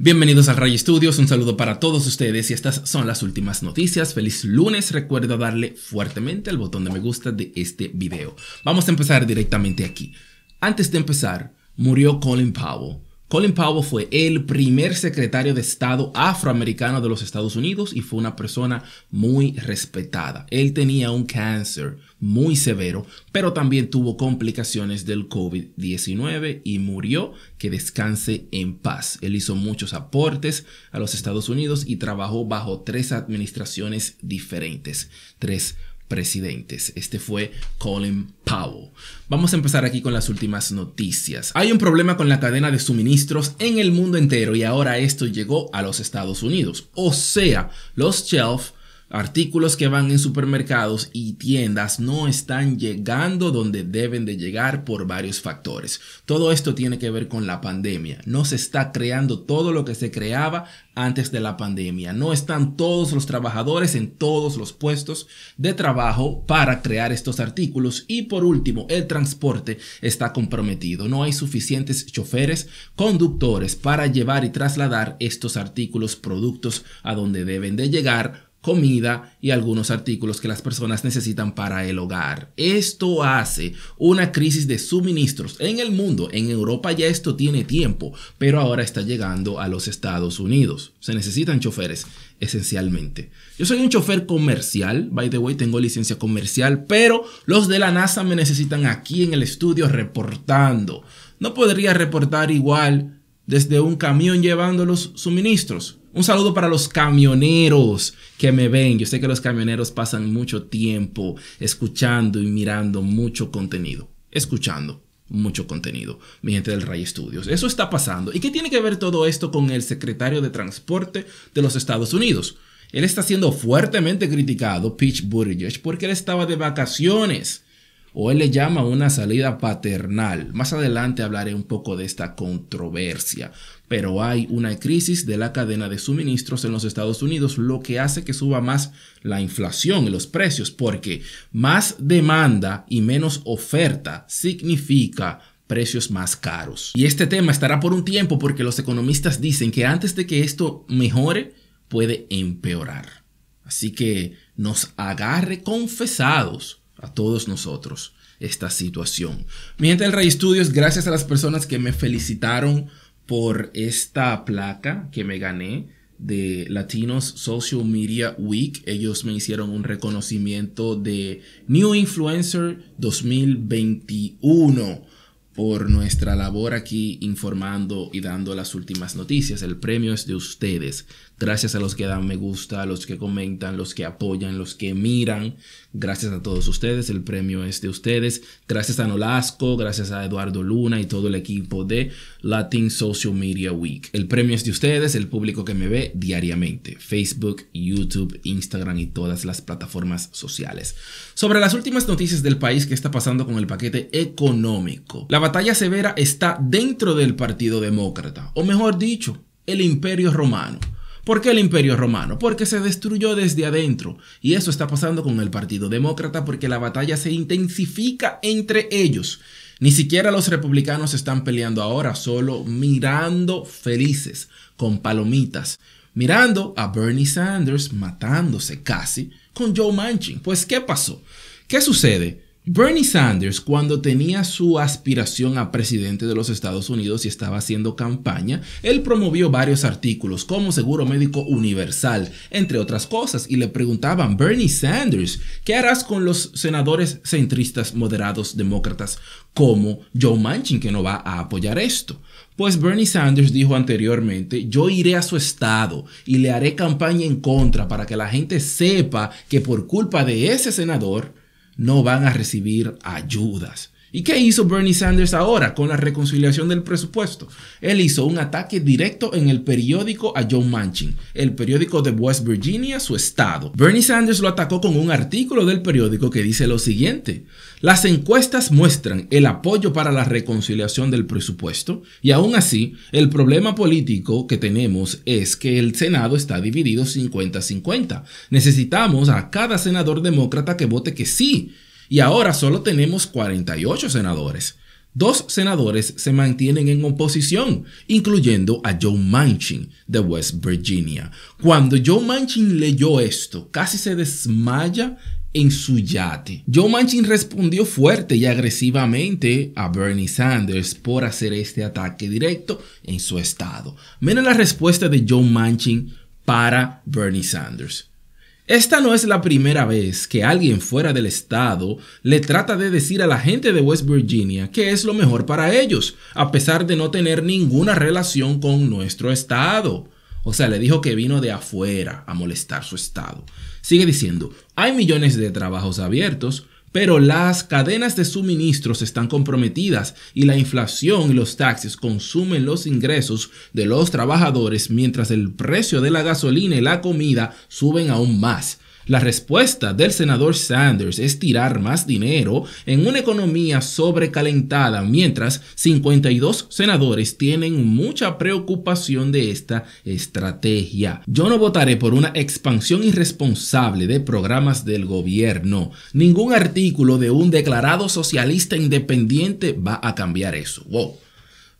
Bienvenidos al Ray Studios, un saludo para todos ustedes y estas son las últimas noticias. Feliz lunes, recuerda darle fuertemente al botón de me gusta de este video. Vamos a empezar directamente aquí. Antes de empezar, murió Colin Powell Colin Powell fue el primer secretario de Estado afroamericano de los Estados Unidos y fue una persona muy respetada. Él tenía un cáncer muy severo, pero también tuvo complicaciones del COVID-19 y murió. Que descanse en paz. Él hizo muchos aportes a los Estados Unidos y trabajó bajo tres administraciones diferentes, tres presidentes. Este fue Colin Powell. Vamos a empezar aquí con las últimas noticias. Hay un problema con la cadena de suministros en el mundo entero y ahora esto llegó a los Estados Unidos. O sea, los shelf artículos que van en supermercados y tiendas no están llegando donde deben de llegar por varios factores. Todo esto tiene que ver con la pandemia. No se está creando todo lo que se creaba antes de la pandemia. No están todos los trabajadores en todos los puestos de trabajo para crear estos artículos. Y por último, el transporte está comprometido. No hay suficientes choferes, conductores para llevar y trasladar estos artículos, productos a donde deben de llegar comida y algunos artículos que las personas necesitan para el hogar. Esto hace una crisis de suministros en el mundo. En Europa ya esto tiene tiempo, pero ahora está llegando a los Estados Unidos. Se necesitan choferes, esencialmente. Yo soy un chofer comercial, by the way, tengo licencia comercial, pero los de la NASA me necesitan aquí en el estudio reportando. No podría reportar igual desde un camión llevando los suministros un saludo para los camioneros que me ven. Yo sé que los camioneros pasan mucho tiempo escuchando y mirando mucho contenido. Escuchando mucho contenido, mi gente del Ray Studios. Eso está pasando. ¿Y qué tiene que ver todo esto con el secretario de Transporte de los Estados Unidos? Él está siendo fuertemente criticado, Pete Buttigieg, porque él estaba de vacaciones o él le llama una salida paternal. Más adelante hablaré un poco de esta controversia, pero hay una crisis de la cadena de suministros en los Estados Unidos, lo que hace que suba más la inflación y los precios, porque más demanda y menos oferta significa precios más caros. Y este tema estará por un tiempo porque los economistas dicen que antes de que esto mejore, puede empeorar. Así que nos agarre confesados a todos nosotros esta situación. Mi gente del Rey Studios, gracias a las personas que me felicitaron por esta placa que me gané de Latinos Social Media Week. Ellos me hicieron un reconocimiento de New Influencer 2021 por nuestra labor aquí informando y dando las últimas noticias. El premio es de ustedes. Gracias a los que dan me gusta, a los que comentan, los que apoyan, los que miran. Gracias a todos ustedes, el premio es de ustedes. Gracias a Nolasco, gracias a Eduardo Luna y todo el equipo de Latin Social Media Week. El premio es de ustedes, el público que me ve diariamente. Facebook, YouTube, Instagram y todas las plataformas sociales. Sobre las últimas noticias del país que está pasando con el paquete económico. La batalla severa está dentro del Partido Demócrata, o mejor dicho, el Imperio Romano ¿Por qué el imperio romano? Porque se destruyó desde adentro. Y eso está pasando con el Partido Demócrata porque la batalla se intensifica entre ellos. Ni siquiera los republicanos están peleando ahora, solo mirando felices, con palomitas. Mirando a Bernie Sanders matándose casi con Joe Manchin. Pues, ¿qué pasó? ¿Qué sucede? Bernie Sanders, cuando tenía su aspiración a presidente de los Estados Unidos y estaba haciendo campaña, él promovió varios artículos como seguro médico universal, entre otras cosas, y le preguntaban, Bernie Sanders, ¿qué harás con los senadores centristas moderados demócratas como Joe Manchin, que no va a apoyar esto? Pues Bernie Sanders dijo anteriormente, yo iré a su estado y le haré campaña en contra para que la gente sepa que por culpa de ese senador, no van a recibir ayudas. ¿Y qué hizo Bernie Sanders ahora con la reconciliación del presupuesto? Él hizo un ataque directo en el periódico a John Manchin, el periódico de West Virginia, su estado. Bernie Sanders lo atacó con un artículo del periódico que dice lo siguiente. Las encuestas muestran el apoyo para la reconciliación del presupuesto y aún así el problema político que tenemos es que el Senado está dividido 50-50. Necesitamos a cada senador demócrata que vote que sí y ahora solo tenemos 48 senadores. Dos senadores se mantienen en oposición, incluyendo a Joe Manchin de West Virginia. Cuando Joe Manchin leyó esto, casi se desmaya en su yate. Joe Manchin respondió fuerte y agresivamente a Bernie Sanders por hacer este ataque directo en su estado. Miren la respuesta de Joe Manchin para Bernie Sanders. Esta no es la primera vez que alguien fuera del estado le trata de decir a la gente de West Virginia que es lo mejor para ellos, a pesar de no tener ninguna relación con nuestro estado. O sea, le dijo que vino de afuera a molestar su estado. Sigue diciendo, hay millones de trabajos abiertos, pero las cadenas de suministros están comprometidas y la inflación y los taxis consumen los ingresos de los trabajadores mientras el precio de la gasolina y la comida suben aún más. La respuesta del senador Sanders es tirar más dinero en una economía sobrecalentada, mientras 52 senadores tienen mucha preocupación de esta estrategia. Yo no votaré por una expansión irresponsable de programas del gobierno. Ningún artículo de un declarado socialista independiente va a cambiar eso. Wow.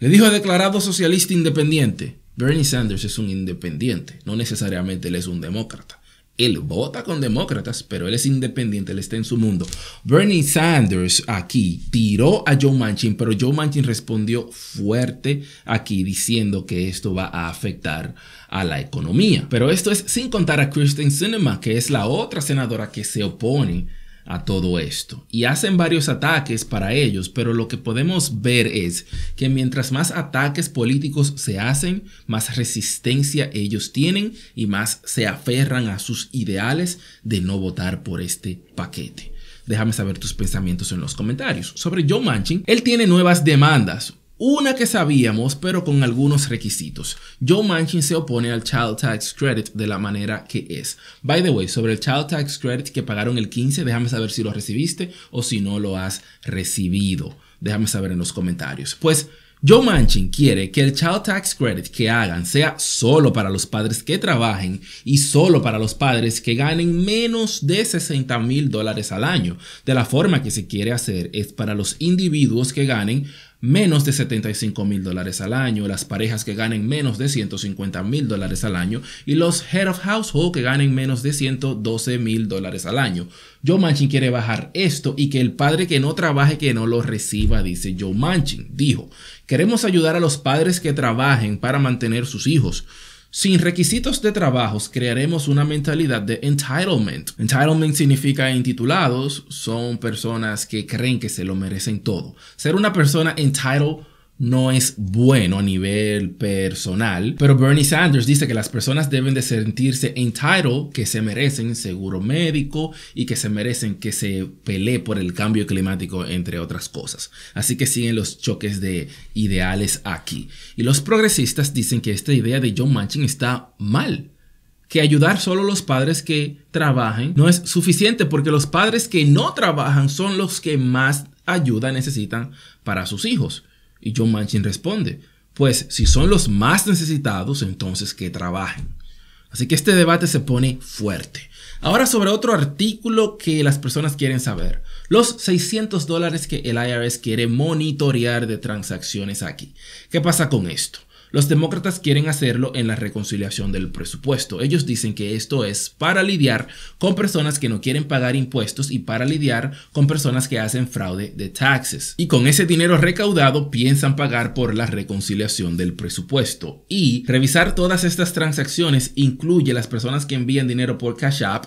Le dijo declarado socialista independiente. Bernie Sanders es un independiente, no necesariamente él es un demócrata. Él vota con demócratas, pero él es independiente, él está en su mundo. Bernie Sanders aquí tiró a Joe Manchin, pero Joe Manchin respondió fuerte aquí diciendo que esto va a afectar a la economía. Pero esto es sin contar a Kristen Sinema, que es la otra senadora que se opone a todo esto. Y hacen varios ataques para ellos, pero lo que podemos ver es que mientras más ataques políticos se hacen, más resistencia ellos tienen y más se aferran a sus ideales de no votar por este paquete. Déjame saber tus pensamientos en los comentarios. Sobre Joe Manchin, él tiene nuevas demandas una que sabíamos, pero con algunos requisitos. Joe Manchin se opone al Child Tax Credit de la manera que es. By the way, sobre el Child Tax Credit que pagaron el 15, déjame saber si lo recibiste o si no lo has recibido. Déjame saber en los comentarios. Pues Joe Manchin quiere que el Child Tax Credit que hagan sea solo para los padres que trabajen y solo para los padres que ganen menos de 60 mil dólares al año. De la forma que se quiere hacer es para los individuos que ganen menos de 75 mil dólares al año, las parejas que ganen menos de 150 mil dólares al año y los head of household que ganen menos de 112 mil dólares al año. Joe Manchin quiere bajar esto y que el padre que no trabaje que no lo reciba, dice Joe Manchin. Dijo, queremos ayudar a los padres que trabajen para mantener sus hijos. Sin requisitos de trabajos crearemos una mentalidad de entitlement. Entitlement significa intitulados, son personas que creen que se lo merecen todo. Ser una persona entitled no es bueno a nivel personal, pero Bernie Sanders dice que las personas deben de sentirse entitled, que se merecen seguro médico y que se merecen que se pelee por el cambio climático, entre otras cosas. Así que siguen los choques de ideales aquí. Y los progresistas dicen que esta idea de John Manchin está mal, que ayudar solo a los padres que trabajen no es suficiente porque los padres que no trabajan son los que más ayuda necesitan para sus hijos. Y John Manchin responde, pues si son los más necesitados, entonces que trabajen. Así que este debate se pone fuerte. Ahora sobre otro artículo que las personas quieren saber. Los 600 dólares que el IRS quiere monitorear de transacciones aquí. ¿Qué pasa con esto? Los demócratas quieren hacerlo en la reconciliación del presupuesto. Ellos dicen que esto es para lidiar con personas que no quieren pagar impuestos y para lidiar con personas que hacen fraude de taxes. Y con ese dinero recaudado piensan pagar por la reconciliación del presupuesto. Y revisar todas estas transacciones incluye las personas que envían dinero por Cash App,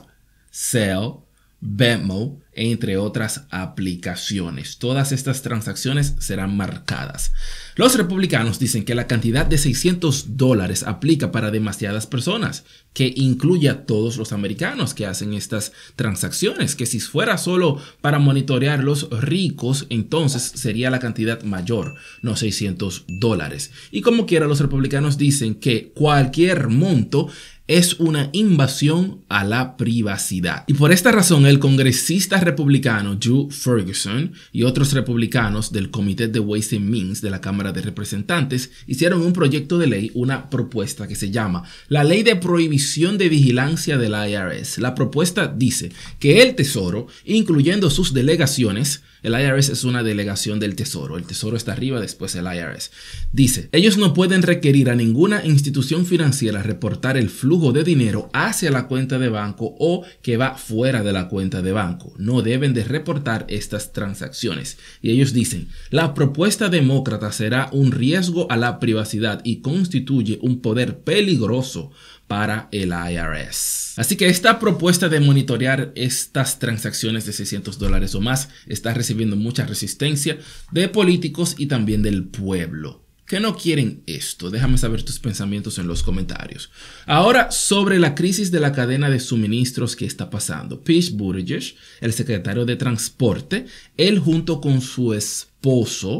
sell. Venmo, entre otras aplicaciones. Todas estas transacciones serán marcadas. Los republicanos dicen que la cantidad de 600 dólares aplica para demasiadas personas, que incluye a todos los americanos que hacen estas transacciones, que si fuera solo para monitorear los ricos, entonces sería la cantidad mayor, no 600 dólares. Y como quiera, los republicanos dicen que cualquier monto es una invasión a la privacidad. Y por esta razón, el congresista republicano Drew Ferguson y otros republicanos del Comité de Ways and Means de la Cámara de Representantes hicieron un proyecto de ley, una propuesta que se llama la Ley de Prohibición de Vigilancia del IRS. La propuesta dice que el Tesoro, incluyendo sus delegaciones, el IRS es una delegación del Tesoro. El Tesoro está arriba, después el IRS. Dice, ellos no pueden requerir a ninguna institución financiera reportar el flujo de dinero hacia la cuenta de banco o que va fuera de la cuenta de banco. No deben de reportar estas transacciones. Y ellos dicen, la propuesta demócrata será un riesgo a la privacidad y constituye un poder peligroso para el IRS. Así que esta propuesta de monitorear estas transacciones de 600 dólares o más está recibiendo mucha resistencia de políticos y también del pueblo que no quieren esto. Déjame saber tus pensamientos en los comentarios. Ahora sobre la crisis de la cadena de suministros que está pasando. Pish Buttigieg, el secretario de Transporte, él junto con su esposa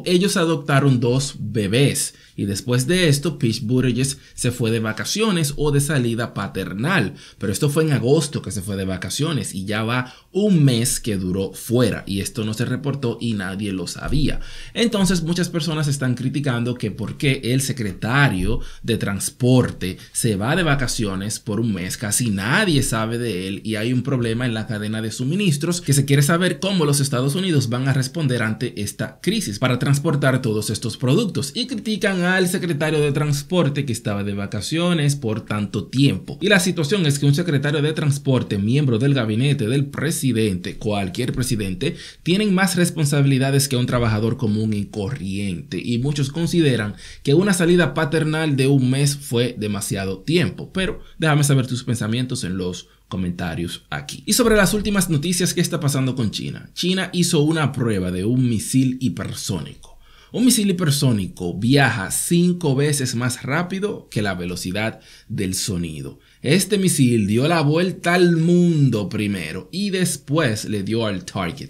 ellos adoptaron dos bebés y después de esto Peach Buttigieg se fue de vacaciones o de salida paternal, pero esto fue en agosto que se fue de vacaciones y ya va un mes que duró fuera y esto no se reportó y nadie lo sabía. Entonces muchas personas están criticando que por qué el secretario de transporte se va de vacaciones por un mes, casi nadie sabe de él y hay un problema en la cadena de suministros que se quiere saber cómo los Estados Unidos van a responder ante esta crisis para transportar todos estos productos y critican al secretario de transporte que estaba de vacaciones por tanto tiempo. Y la situación es que un secretario de transporte, miembro del gabinete del presidente, cualquier presidente, tienen más responsabilidades que un trabajador común y corriente. Y muchos consideran que una salida paternal de un mes fue demasiado tiempo. Pero déjame saber tus pensamientos en los comentarios aquí. Y sobre las últimas noticias, ¿qué está pasando con China? China hizo una prueba de un misil hipersónico. Un misil hipersónico viaja cinco veces más rápido que la velocidad del sonido. Este misil dio la vuelta al mundo primero y después le dio al target,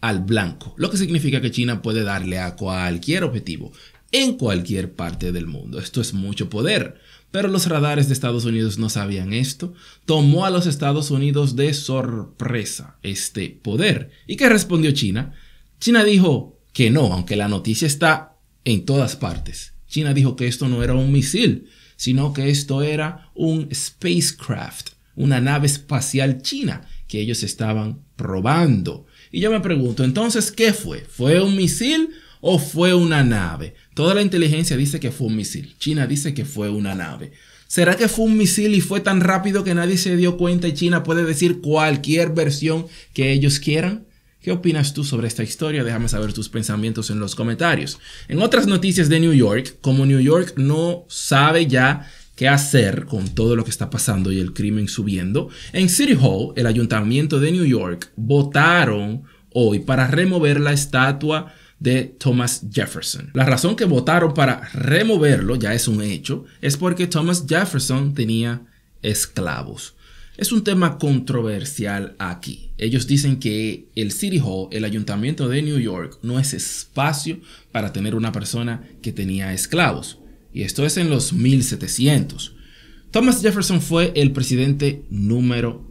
al blanco, lo que significa que China puede darle a cualquier objetivo en cualquier parte del mundo. Esto es mucho poder. Pero los radares de Estados Unidos no sabían esto. Tomó a los Estados Unidos de sorpresa este poder. ¿Y qué respondió China? China dijo que no, aunque la noticia está en todas partes. China dijo que esto no era un misil, sino que esto era un spacecraft, una nave espacial china que ellos estaban probando. Y yo me pregunto, entonces, ¿qué fue? ¿Fue un misil o fue una nave? Toda la inteligencia dice que fue un misil. China dice que fue una nave. ¿Será que fue un misil y fue tan rápido que nadie se dio cuenta y China puede decir cualquier versión que ellos quieran? ¿Qué opinas tú sobre esta historia? Déjame saber tus pensamientos en los comentarios. En otras noticias de New York, como New York no sabe ya qué hacer con todo lo que está pasando y el crimen subiendo, en City Hall, el ayuntamiento de New York, votaron hoy para remover la estatua de Thomas Jefferson. La razón que votaron para removerlo, ya es un hecho, es porque Thomas Jefferson tenía esclavos. Es un tema controversial aquí. Ellos dicen que el City Hall, el ayuntamiento de New York, no es espacio para tener una persona que tenía esclavos. Y esto es en los 1700. Thomas Jefferson fue el presidente número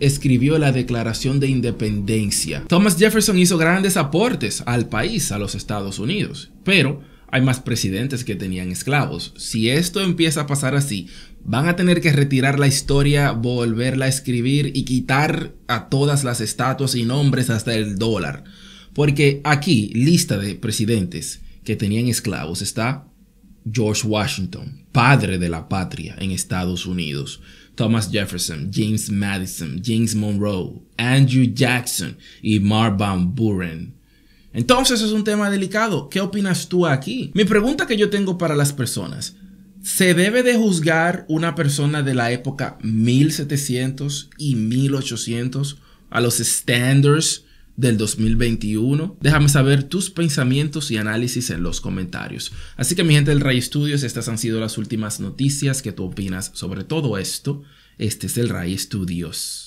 Escribió la Declaración de Independencia. Thomas Jefferson hizo grandes aportes al país, a los Estados Unidos, pero hay más presidentes que tenían esclavos. Si esto empieza a pasar así, van a tener que retirar la historia, volverla a escribir y quitar a todas las estatuas y nombres hasta el dólar. Porque aquí, lista de presidentes que tenían esclavos, está George Washington, padre de la patria en Estados Unidos. Thomas Jefferson, James Madison, James Monroe, Andrew Jackson y Mar Van Buren. Entonces es un tema delicado. ¿Qué opinas tú aquí? Mi pregunta que yo tengo para las personas. ¿Se debe de juzgar una persona de la época 1700 y 1800 a los standards del 2021. Déjame saber tus pensamientos y análisis en los comentarios. Así que mi gente del Ray Studios, estas han sido las últimas noticias que tú opinas sobre todo esto. Este es el Ray Studios.